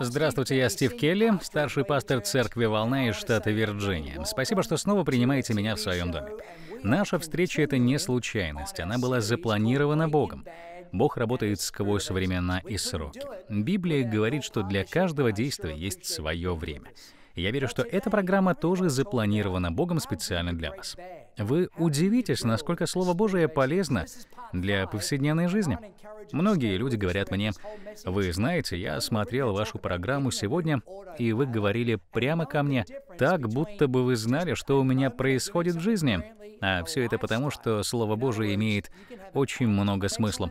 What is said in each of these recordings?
Здравствуйте, я Стив Келли, старший пастор церкви «Волна» из штата Вирджиния. Спасибо, что снова принимаете меня в своем доме. Наша встреча — это не случайность, она была запланирована Богом. Бог работает сквозь времена и сроки. Библия говорит, что для каждого действия есть свое время. Я верю, что эта программа тоже запланирована Богом специально для вас. Вы удивитесь, насколько Слово Божие полезно для повседневной жизни. Многие люди говорят мне, «Вы знаете, я смотрел вашу программу сегодня, и вы говорили прямо ко мне, так, будто бы вы знали, что у меня происходит в жизни». А все это потому, что Слово Божие имеет очень много смысла.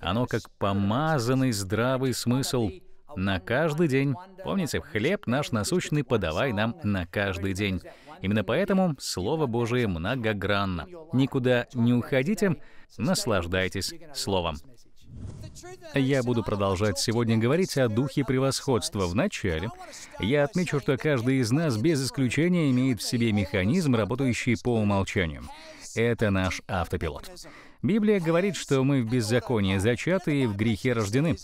Оно как помазанный здравый смысл на каждый день. Помните, хлеб наш насущный подавай нам на каждый день. Именно поэтому Слово Божие многогранно. Никуда не уходите, наслаждайтесь Словом. Я буду продолжать сегодня говорить о духе превосходства. Вначале я отмечу, что каждый из нас без исключения имеет в себе механизм, работающий по умолчанию. Это наш автопилот. Библия говорит, что мы в беззаконии зачаты и в грехе рождены.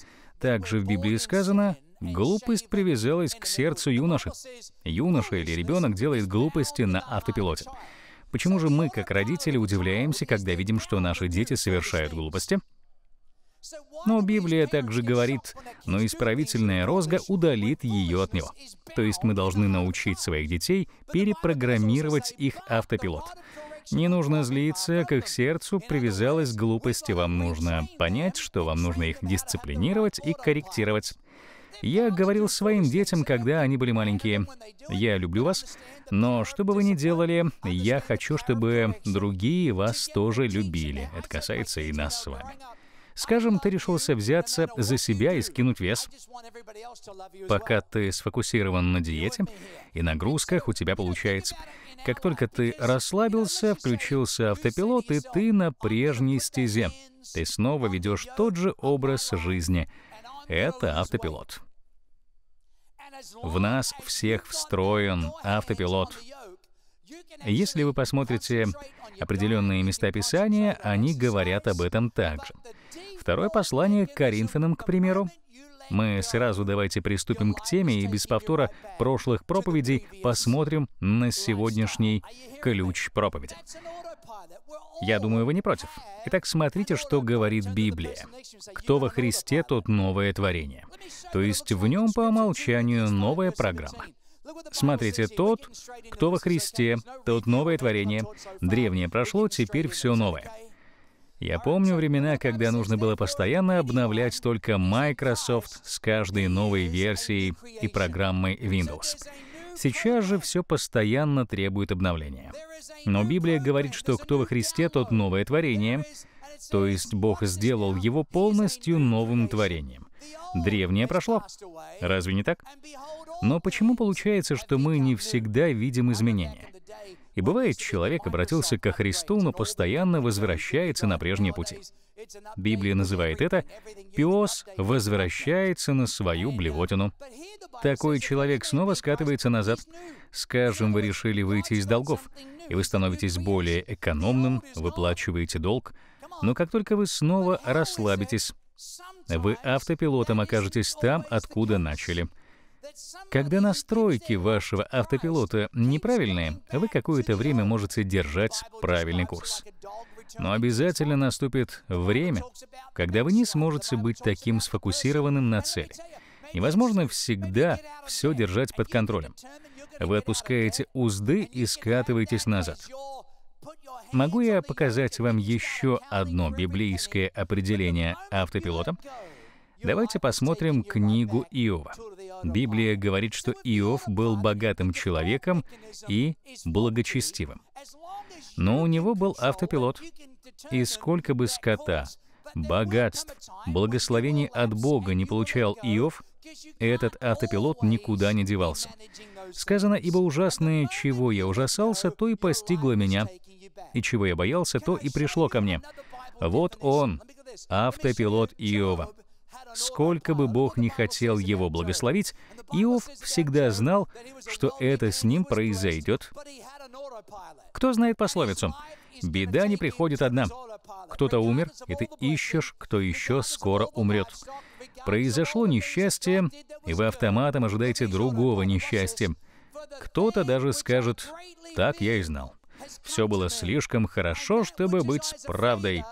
Также в Библии сказано, глупость привязалась к сердцу юноши. Юноша или ребенок делает глупости на автопилоте. Почему же мы, как родители, удивляемся, когда видим, что наши дети совершают глупости? Но ну, Библия также говорит, но исправительная розга удалит ее от него. То есть мы должны научить своих детей перепрограммировать их автопилот. Не нужно злиться, к их сердцу привязалась глупость, вам нужно понять, что вам нужно их дисциплинировать и корректировать. Я говорил своим детям, когда они были маленькие, «Я люблю вас, но что бы вы ни делали, я хочу, чтобы другие вас тоже любили. Это касается и нас с вами». Скажем, ты решился взяться за себя и скинуть вес. Пока ты сфокусирован на диете и нагрузках, у тебя получается. Как только ты расслабился, включился автопилот, и ты на прежней стезе. Ты снова ведешь тот же образ жизни. Это автопилот. В нас всех встроен автопилот. Если вы посмотрите определенные места Писания, они говорят об этом также. Второе послание к Коринфянам, к примеру. Мы сразу давайте приступим к теме и без повтора прошлых проповедей посмотрим на сегодняшний ключ проповеди. Я думаю, вы не против. Итак, смотрите, что говорит Библия. Кто во Христе, тот новое творение. То есть в нем по умолчанию новая программа. Смотрите, тот, кто во Христе, тот новое творение. Древнее прошло, теперь все новое. Я помню времена, когда нужно было постоянно обновлять только Microsoft с каждой новой версией и программой Windows. Сейчас же все постоянно требует обновления. Но Библия говорит, что кто во Христе, тот новое творение, то есть Бог сделал его полностью новым творением. Древнее прошло. Разве не так? Но почему получается, что мы не всегда видим изменения? И бывает, человек обратился ко Христу, но постоянно возвращается на прежние пути. Библия называет это «пиос возвращается на свою блевотину». Такой человек снова скатывается назад. Скажем, вы решили выйти из долгов, и вы становитесь более экономным, выплачиваете долг, но как только вы снова расслабитесь, вы автопилотом окажетесь там, откуда начали — когда настройки вашего автопилота неправильные, вы какое-то время можете держать правильный курс. Но обязательно наступит время, когда вы не сможете быть таким сфокусированным на цели. Невозможно всегда все держать под контролем. Вы отпускаете узды и скатываетесь назад. Могу я показать вам еще одно библейское определение автопилота? Давайте посмотрим книгу Иова. Библия говорит, что Иов был богатым человеком и благочестивым. Но у него был автопилот. И сколько бы скота, богатств, благословений от Бога не получал Иов, этот автопилот никуда не девался. Сказано, ибо ужасное, чего я ужасался, то и постигло меня, и чего я боялся, то и пришло ко мне. Вот он, автопилот Иова. Сколько бы Бог не хотел его благословить, Иов всегда знал, что это с ним произойдет. Кто знает пословицу? «Беда не приходит одна». Кто-то умер, и ты ищешь, кто еще скоро умрет. Произошло несчастье, и вы автоматом ожидаете другого несчастья. Кто-то даже скажет «так я и знал». Все было слишком хорошо, чтобы быть правдой.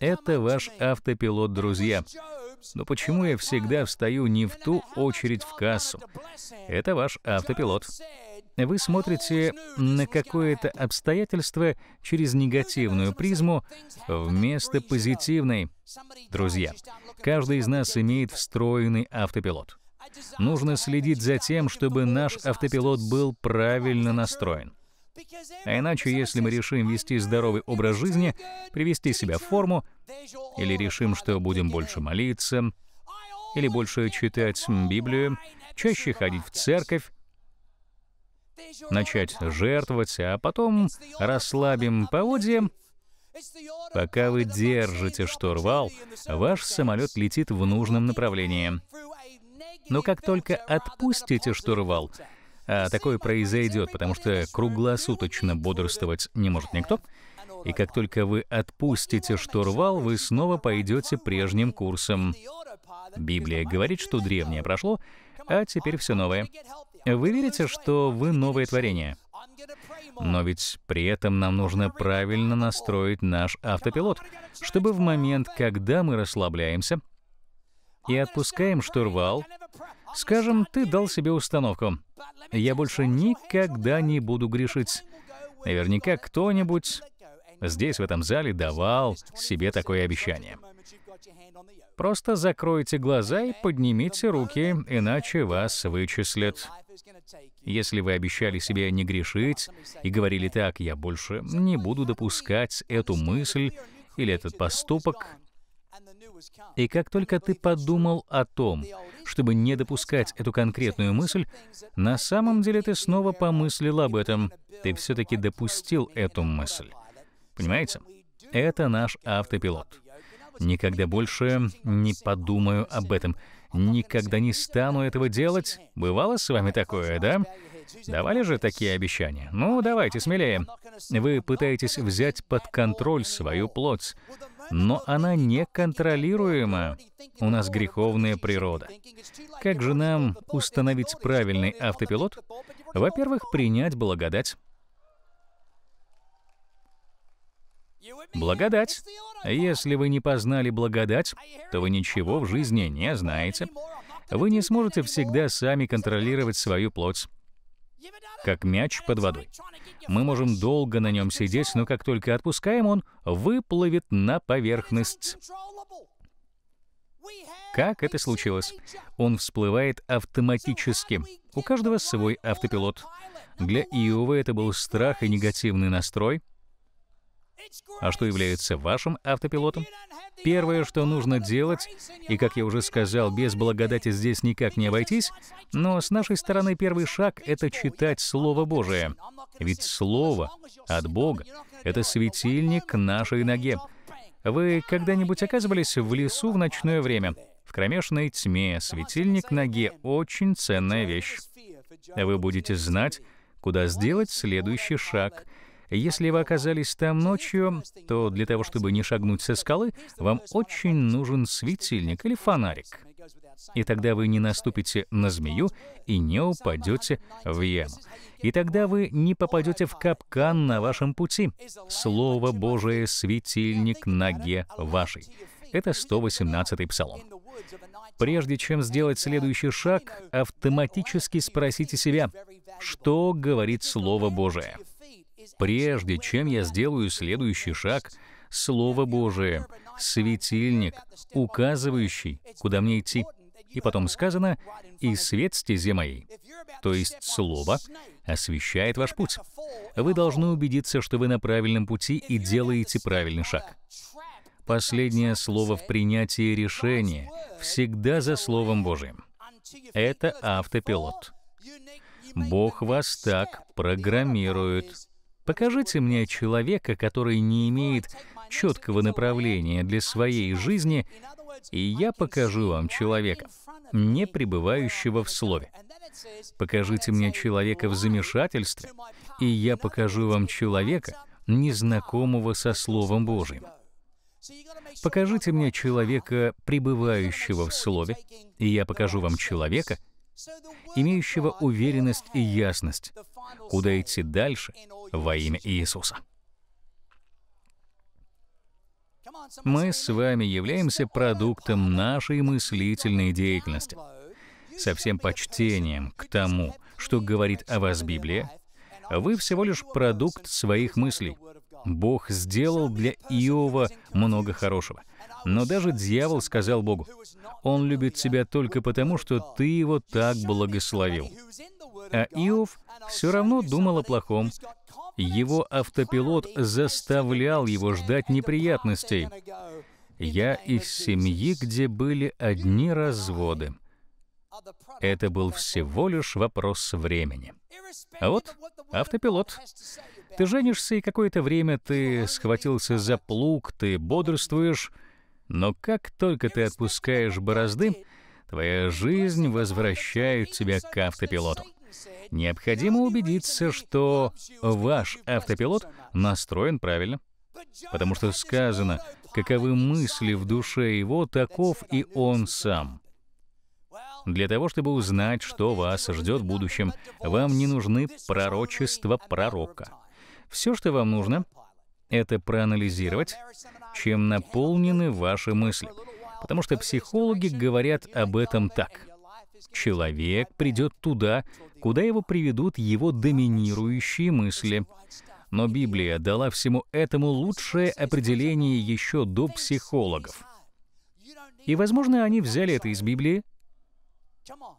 Это ваш автопилот, друзья. Но почему я всегда встаю не в ту очередь в кассу? Это ваш автопилот. Вы смотрите на какое-то обстоятельство через негативную призму вместо позитивной. Друзья, каждый из нас имеет встроенный автопилот. Нужно следить за тем, чтобы наш автопилот был правильно настроен. А иначе, если мы решим вести здоровый образ жизни, привести себя в форму, или решим, что будем больше молиться, или больше читать Библию, чаще ходить в церковь, начать жертвовать, а потом расслабим поводья, Пока вы держите штурвал, ваш самолет летит в нужном направлении. Но как только отпустите штурвал, а такое произойдет, потому что круглосуточно бодрствовать не может никто. И как только вы отпустите штурвал, вы снова пойдете прежним курсом. Библия говорит, что древнее прошло, а теперь все новое. Вы верите, что вы новое творение? Но ведь при этом нам нужно правильно настроить наш автопилот, чтобы в момент, когда мы расслабляемся и отпускаем штурвал, Скажем, ты дал себе установку. Я больше никогда не буду грешить. Наверняка кто-нибудь здесь, в этом зале, давал себе такое обещание. Просто закройте глаза и поднимите руки, иначе вас вычислят. Если вы обещали себе не грешить и говорили так, я больше не буду допускать эту мысль или этот поступок, и как только ты подумал о том, чтобы не допускать эту конкретную мысль, на самом деле ты снова помыслил об этом. Ты все-таки допустил эту мысль. Понимаете? Это наш автопилот. Никогда больше не подумаю об этом. Никогда не стану этого делать. Бывало с вами такое, да? Давали же такие обещания? Ну, давайте, смелее. Вы пытаетесь взять под контроль свою плоть но она неконтролируема. У нас греховная природа. Как же нам установить правильный автопилот? Во-первых, принять благодать. Благодать. Если вы не познали благодать, то вы ничего в жизни не знаете. Вы не сможете всегда сами контролировать свою плоть как мяч под водой. Мы можем долго на нем сидеть, но как только отпускаем, он выплывет на поверхность. Как это случилось? Он всплывает автоматически. У каждого свой автопилот. Для Иова это был страх и негативный настрой — а что является вашим автопилотом? Первое, что нужно делать, и, как я уже сказал, без благодати здесь никак не обойтись, но с нашей стороны первый шаг — это читать Слово Божие. Ведь Слово от Бога — это светильник нашей ноге. Вы когда-нибудь оказывались в лесу в ночное время? В кромешной тьме светильник ноге — очень ценная вещь. Вы будете знать, куда сделать следующий шаг — если вы оказались там ночью, то для того, чтобы не шагнуть со скалы, вам очень нужен светильник или фонарик. И тогда вы не наступите на змею и не упадете в яму. И тогда вы не попадете в капкан на вашем пути. Слово Божие — светильник ноге вашей. Это 118-й псалом. Прежде чем сделать следующий шаг, автоматически спросите себя, что говорит Слово Божие прежде чем я сделаю следующий шаг, Слово Божие, светильник, указывающий, куда мне идти. И потом сказано, «И свет стезе моей». То есть Слово освещает ваш путь. Вы должны убедиться, что вы на правильном пути и делаете правильный шаг. Последнее слово в принятии решения всегда за Словом Божиим. Это автопилот. Бог вас так программирует. Покажите мне человека, который не имеет четкого направления для своей жизни, и я покажу вам человека, не пребывающего в слове. Покажите мне человека в замешательстве, и я покажу вам человека, незнакомого со Словом Божьим. Покажите мне человека, пребывающего в Слове, и я покажу вам человека, имеющего уверенность и ясность, куда идти дальше во имя Иисуса. Мы с вами являемся продуктом нашей мыслительной деятельности. Со всем почтением к тому, что говорит о вас Библия, вы всего лишь продукт своих мыслей. Бог сделал для Иова много хорошего — но даже дьявол сказал Богу, «Он любит тебя только потому, что ты его так благословил». А Иов все равно думал о плохом. Его автопилот заставлял его ждать неприятностей. «Я из семьи, где были одни разводы». Это был всего лишь вопрос времени. А вот автопилот. Ты женишься, и какое-то время ты схватился за плуг, ты бодрствуешь, но как только ты отпускаешь борозды, твоя жизнь возвращает тебя к автопилоту. Необходимо убедиться, что ваш автопилот настроен правильно. Потому что сказано, каковы мысли в душе его, таков и он сам. Для того, чтобы узнать, что вас ждет в будущем, вам не нужны пророчества пророка. Все, что вам нужно, это проанализировать, чем наполнены ваши мысли. Потому что психологи говорят об этом так. Человек придет туда, куда его приведут его доминирующие мысли. Но Библия дала всему этому лучшее определение еще до психологов. И, возможно, они взяли это из Библии.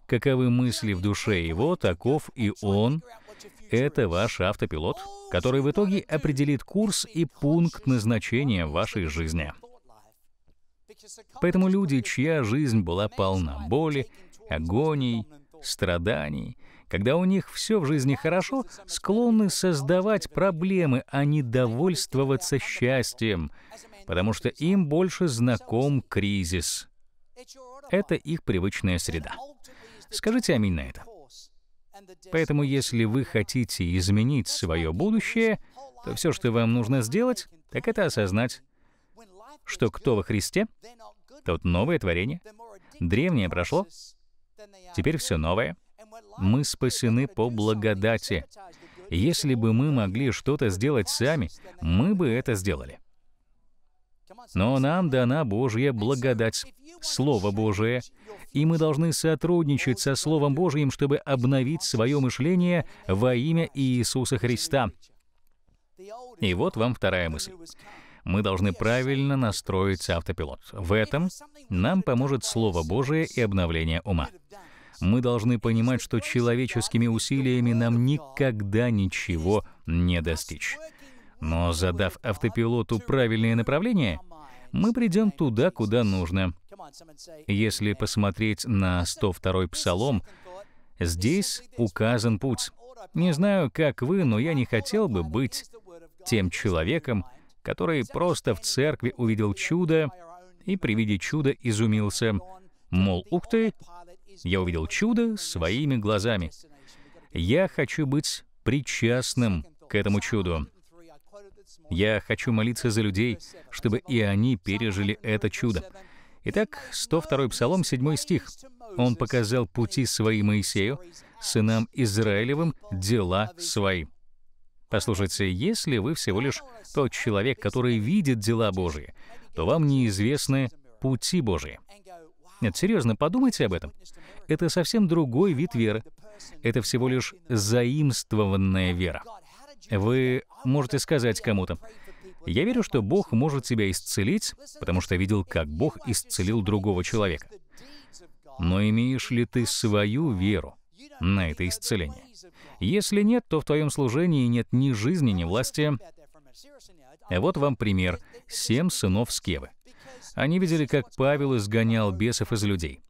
Каковы мысли в душе его, таков и он — это ваш автопилот, который в итоге определит курс и пункт назначения вашей жизни. Поэтому люди, чья жизнь была полна боли, агоний, страданий, когда у них все в жизни хорошо, склонны создавать проблемы, а не довольствоваться счастьем, потому что им больше знаком кризис. Это их привычная среда. Скажите аминь на это. Поэтому если вы хотите изменить свое будущее, то все, что вам нужно сделать, так это осознать, что кто во Христе, тот новое творение. Древнее прошло, теперь все новое. Мы спасены по благодати. Если бы мы могли что-то сделать сами, мы бы это сделали. Но нам дана Божья благодать, Слово Божие, и мы должны сотрудничать со Словом Божьим, чтобы обновить свое мышление во имя Иисуса Христа. И вот вам вторая мысль. Мы должны правильно настроить автопилот. В этом нам поможет Слово Божие и обновление ума. Мы должны понимать, что человеческими усилиями нам никогда ничего не достичь. Но задав автопилоту правильное направление, мы придем туда, куда нужно. Если посмотреть на 102-й псалом, здесь указан путь. Не знаю, как вы, но я не хотел бы быть тем человеком, который просто в церкви увидел чудо и при виде чуда изумился. Мол, ух ты, я увидел чудо своими глазами. Я хочу быть причастным к этому чуду. Я хочу молиться за людей, чтобы и они пережили это чудо. Итак, 102-й Псалом, 7 стих. «Он показал пути свои Моисею, сынам Израилевым дела свои». Послушайте, если вы всего лишь тот человек, который видит дела Божии, то вам неизвестны пути Божии. Нет, серьезно, подумайте об этом. Это совсем другой вид веры. Это всего лишь заимствованная вера. Вы можете сказать кому-то, я верю, что Бог может тебя исцелить, потому что видел, как Бог исцелил другого человека. Но имеешь ли ты свою веру на это исцеление? Если нет, то в твоем служении нет ни жизни, ни власти. Вот вам пример. Семь сынов Скевы. Они видели, как Павел изгонял бесов из людей.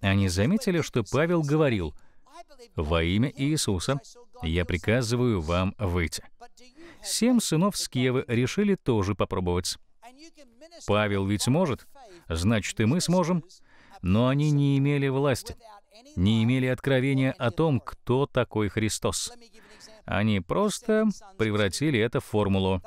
Они заметили, что Павел говорил — «Во имя Иисуса я приказываю вам выйти». Семь сынов Скевы решили тоже попробовать. Павел ведь может, значит, и мы сможем. Но они не имели власти, не имели откровения о том, кто такой Христос. Они просто превратили это в формулу.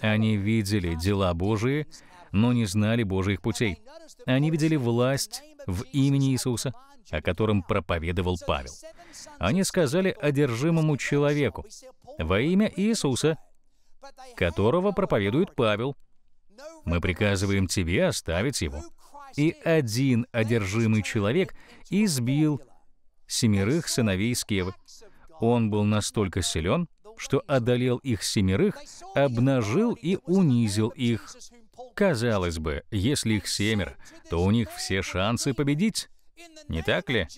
Они видели дела Божии, но не знали Божьих путей. Они видели власть в имени Иисуса, о котором проповедовал Павел. Они сказали одержимому человеку во имя Иисуса, которого проповедует Павел. Мы приказываем тебе оставить его. И один одержимый человек избил семерых сыновей Скевы. Он был настолько силен, что одолел их семерых, обнажил и унизил их. Казалось бы, если их семеро, то у них все шансы победить. Не так ли?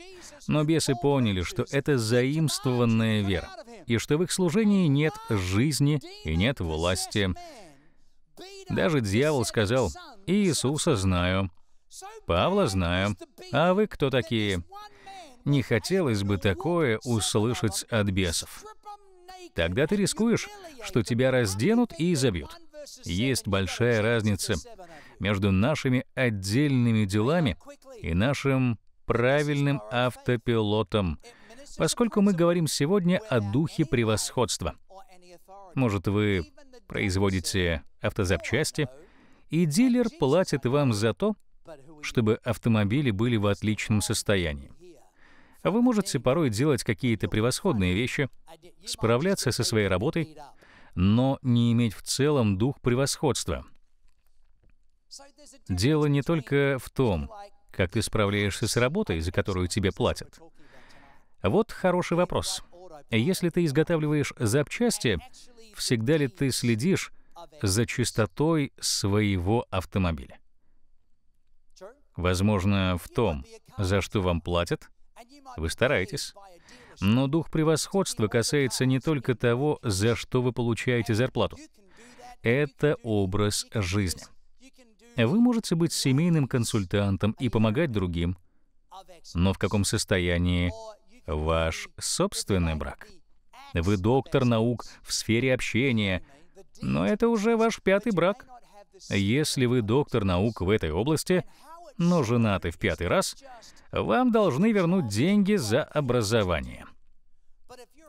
Но бесы поняли, что это заимствованная вера, и что в их служении нет жизни и нет власти. Даже дьявол сказал, «Иисуса знаю, Павла знаю, а вы кто такие?» Не хотелось бы такое услышать от бесов. Тогда ты рискуешь, что тебя разденут и изобьют. Есть большая разница между нашими отдельными делами и нашим правильным автопилотом, поскольку мы говорим сегодня о духе превосходства. Может, вы производите автозапчасти, и дилер платит вам за то, чтобы автомобили были в отличном состоянии. Вы можете порой делать какие-то превосходные вещи, справляться со своей работой, но не иметь в целом дух превосходства — Дело не только в том, как ты справляешься с работой, за которую тебе платят. Вот хороший вопрос. Если ты изготавливаешь запчасти, всегда ли ты следишь за чистотой своего автомобиля? Возможно, в том, за что вам платят, вы стараетесь. Но дух превосходства касается не только того, за что вы получаете зарплату. Это образ жизни. Вы можете быть семейным консультантом и помогать другим, но в каком состоянии ваш собственный брак? Вы доктор наук в сфере общения, но это уже ваш пятый брак. Если вы доктор наук в этой области, но женаты в пятый раз, вам должны вернуть деньги за образование.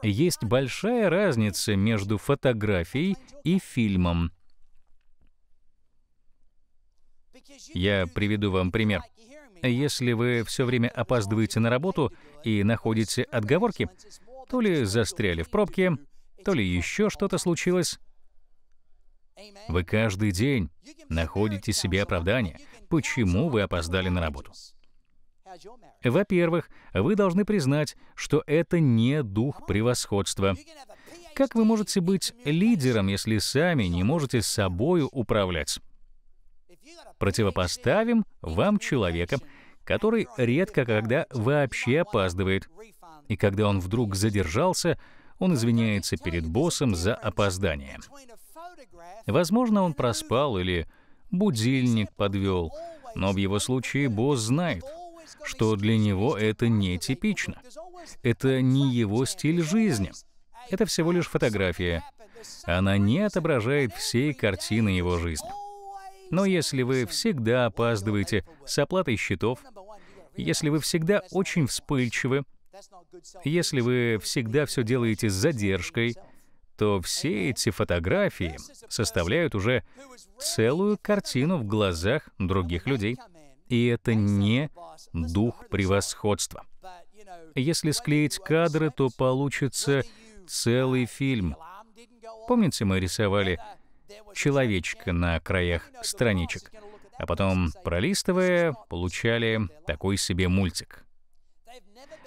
Есть большая разница между фотографией и фильмом. Я приведу вам пример. Если вы все время опаздываете на работу и находите отговорки, то ли застряли в пробке, то ли еще что-то случилось, вы каждый день находите себе оправдание, почему вы опоздали на работу. Во-первых, вы должны признать, что это не дух превосходства. Как вы можете быть лидером, если сами не можете собою управлять? противопоставим вам человека, который редко когда вообще опаздывает. И когда он вдруг задержался, он извиняется перед боссом за опоздание. Возможно, он проспал или будильник подвел, но в его случае босс знает, что для него это нетипично. Это не его стиль жизни. Это всего лишь фотография. Она не отображает всей картины его жизни. Но если вы всегда опаздываете с оплатой счетов, если вы всегда очень вспыльчивы, если вы всегда все делаете с задержкой, то все эти фотографии составляют уже целую картину в глазах других людей. И это не дух превосходства. Если склеить кадры, то получится целый фильм. Помните, мы рисовали человечка на краях страничек, а потом, пролистывая, получали такой себе мультик.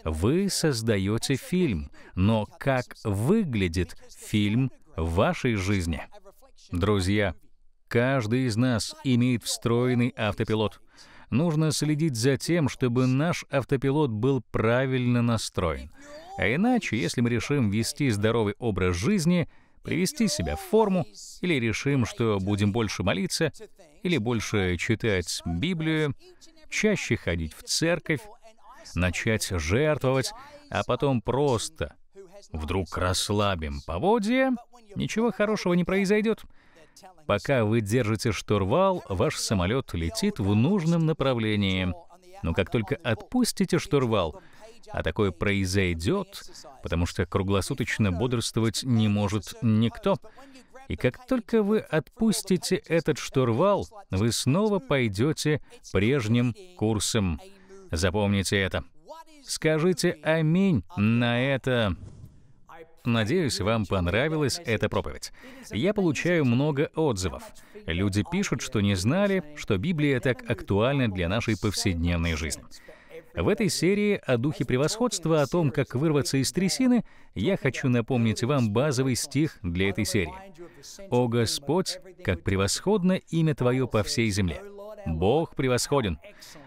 Вы создаете фильм, но как выглядит фильм в вашей жизни? Друзья, каждый из нас имеет встроенный автопилот. Нужно следить за тем, чтобы наш автопилот был правильно настроен. А иначе, если мы решим вести здоровый образ жизни — привести себя в форму, или решим, что будем больше молиться, или больше читать Библию, чаще ходить в церковь, начать жертвовать, а потом просто вдруг расслабим поводья, ничего хорошего не произойдет. Пока вы держите штурвал, ваш самолет летит в нужном направлении. Но как только отпустите штурвал, а такое произойдет, потому что круглосуточно бодрствовать не может никто. И как только вы отпустите этот штурвал, вы снова пойдете прежним курсом. Запомните это. Скажите «Аминь» на это. Надеюсь, вам понравилась эта проповедь. Я получаю много отзывов. Люди пишут, что не знали, что Библия так актуальна для нашей повседневной жизни. В этой серии о духе превосходства, о том, как вырваться из трясины, я хочу напомнить вам базовый стих для этой серии. «О Господь, как превосходно имя Твое по всей земле! Бог превосходен!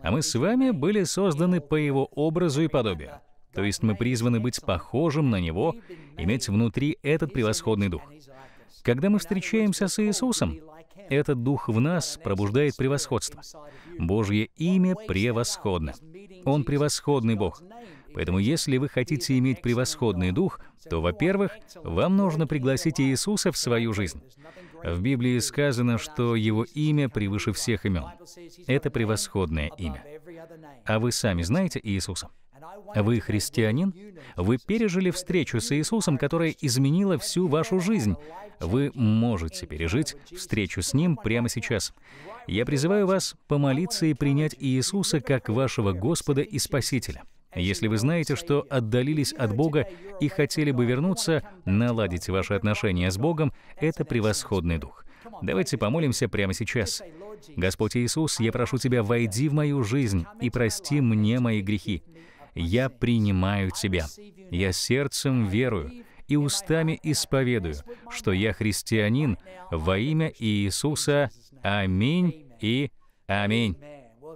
А мы с вами были созданы по Его образу и подобию». То есть мы призваны быть похожим на Него, иметь внутри этот превосходный дух. Когда мы встречаемся с Иисусом, этот дух в нас пробуждает превосходство. Божье имя превосходно. Он превосходный Бог. Поэтому если вы хотите иметь превосходный дух, то, во-первых, вам нужно пригласить Иисуса в свою жизнь. В Библии сказано, что Его имя превыше всех имен. Это превосходное имя. А вы сами знаете Иисуса? Вы христианин? Вы пережили встречу с Иисусом, которая изменила всю вашу жизнь. Вы можете пережить встречу с Ним прямо сейчас. Я призываю вас помолиться и принять Иисуса как вашего Господа и Спасителя. Если вы знаете, что отдалились от Бога и хотели бы вернуться, наладить ваши отношения с Богом — это превосходный дух. Давайте помолимся прямо сейчас. Господь Иисус, я прошу Тебя, войди в мою жизнь и прости мне мои грехи. «Я принимаю Тебя, я сердцем верую и устами исповедую, что я христианин во имя Иисуса. Аминь и аминь».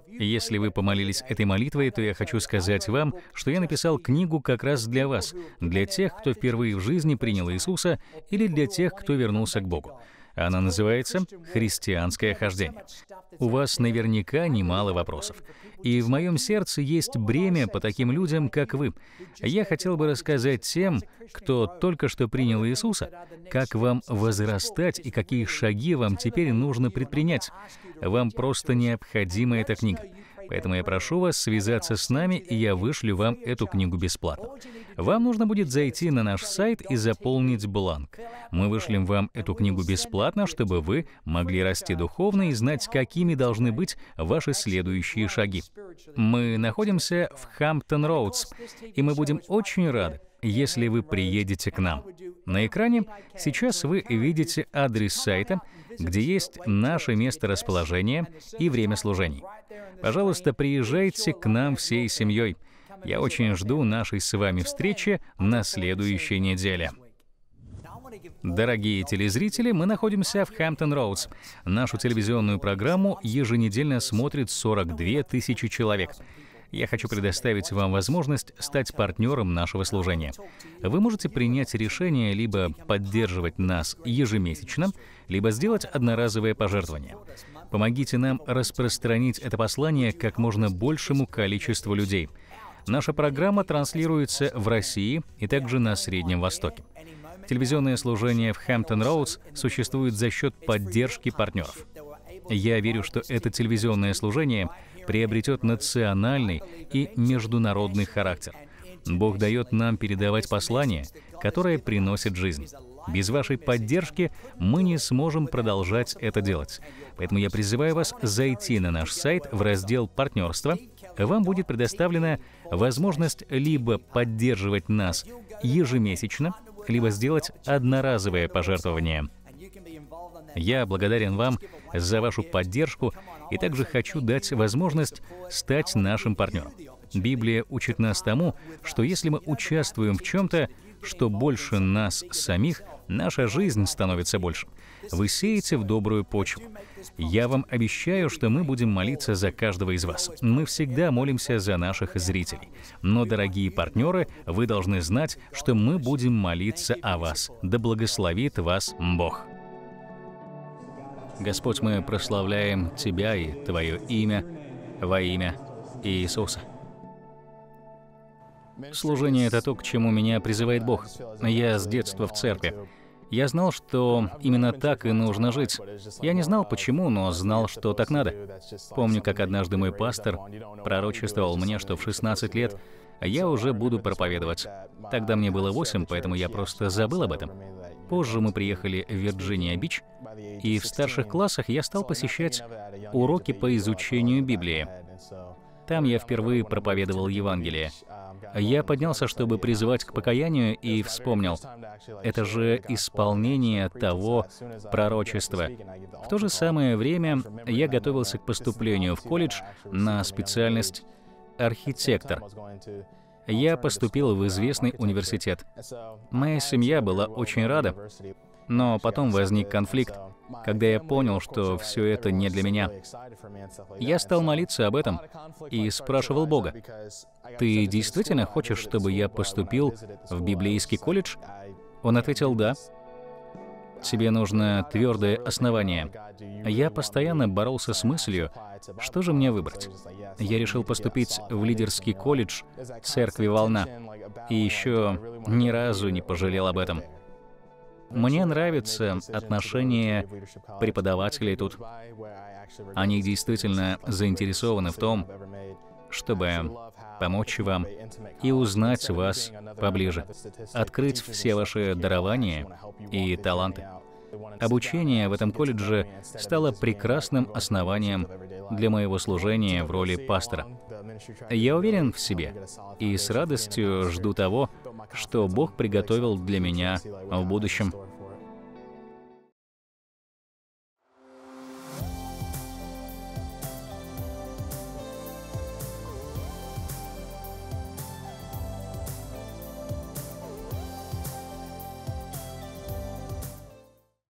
Если вы помолились этой молитвой, то я хочу сказать вам, что я написал книгу как раз для вас, для тех, кто впервые в жизни принял Иисуса, или для тех, кто вернулся к Богу. Она называется «Христианское хождение». У вас наверняка немало вопросов. И в моем сердце есть бремя по таким людям, как вы. Я хотел бы рассказать тем, кто только что принял Иисуса, как вам возрастать и какие шаги вам теперь нужно предпринять. Вам просто необходима эта книга. Поэтому я прошу вас связаться с нами, и я вышлю вам эту книгу бесплатно. Вам нужно будет зайти на наш сайт и заполнить бланк. Мы вышлем вам эту книгу бесплатно, чтобы вы могли расти духовно и знать, какими должны быть ваши следующие шаги. Мы находимся в Хамптон-Роудс, и мы будем очень рады, если вы приедете к нам. На экране сейчас вы видите адрес сайта, где есть наше место расположения и время служений. Пожалуйста, приезжайте к нам всей семьей. Я очень жду нашей с вами встречи на следующей неделе. Дорогие телезрители, мы находимся в Хэмптон-Роудс. Нашу телевизионную программу еженедельно смотрит 42 тысячи человек — я хочу предоставить вам возможность стать партнером нашего служения. Вы можете принять решение либо поддерживать нас ежемесячно, либо сделать одноразовое пожертвование. Помогите нам распространить это послание как можно большему количеству людей. Наша программа транслируется в России и также на Среднем Востоке. Телевизионное служение в Хэмптон-Роудс существует за счет поддержки партнеров. Я верю, что это телевизионное служение — приобретет национальный и международный характер. Бог дает нам передавать послание, которое приносит жизнь. Без вашей поддержки мы не сможем продолжать это делать. Поэтому я призываю вас зайти на наш сайт в раздел «Партнерство». Вам будет предоставлена возможность либо поддерживать нас ежемесячно, либо сделать одноразовое пожертвование. Я благодарен вам за вашу поддержку и также хочу дать возможность стать нашим партнером. Библия учит нас тому, что если мы участвуем в чем-то, что больше нас самих, наша жизнь становится больше. Вы сеете в добрую почву. Я вам обещаю, что мы будем молиться за каждого из вас. Мы всегда молимся за наших зрителей. Но, дорогие партнеры, вы должны знать, что мы будем молиться о вас. Да благословит вас Бог. Господь, мы прославляем Тебя и Твое имя во имя Иисуса. Служение – это то, к чему меня призывает Бог. Я с детства в церкви. Я знал, что именно так и нужно жить. Я не знал почему, но знал, что так надо. Помню, как однажды мой пастор пророчествовал мне, что в 16 лет я уже буду проповедовать. Тогда мне было 8, поэтому я просто забыл об этом. Позже мы приехали в Вирджиния-Бич, и в старших классах я стал посещать уроки по изучению Библии. Там я впервые проповедовал Евангелие. Я поднялся, чтобы призывать к покаянию, и вспомнил, это же исполнение того пророчества. В то же самое время я готовился к поступлению в колледж на специальность архитектор я поступил в известный университет. Моя семья была очень рада, но потом возник конфликт, когда я понял, что все это не для меня. Я стал молиться об этом и спрашивал Бога, «Ты действительно хочешь, чтобы я поступил в библейский колледж?» Он ответил «Да». Тебе нужно твердое основание. Я постоянно боролся с мыслью, что же мне выбрать. Я решил поступить в лидерский колледж церкви «Волна» и еще ни разу не пожалел об этом. Мне нравится отношение преподавателей тут. Они действительно заинтересованы в том, чтобы помочь вам и узнать вас поближе, открыть все ваши дарования и таланты. Обучение в этом колледже стало прекрасным основанием для моего служения в роли пастора. Я уверен в себе и с радостью жду того, что Бог приготовил для меня в будущем.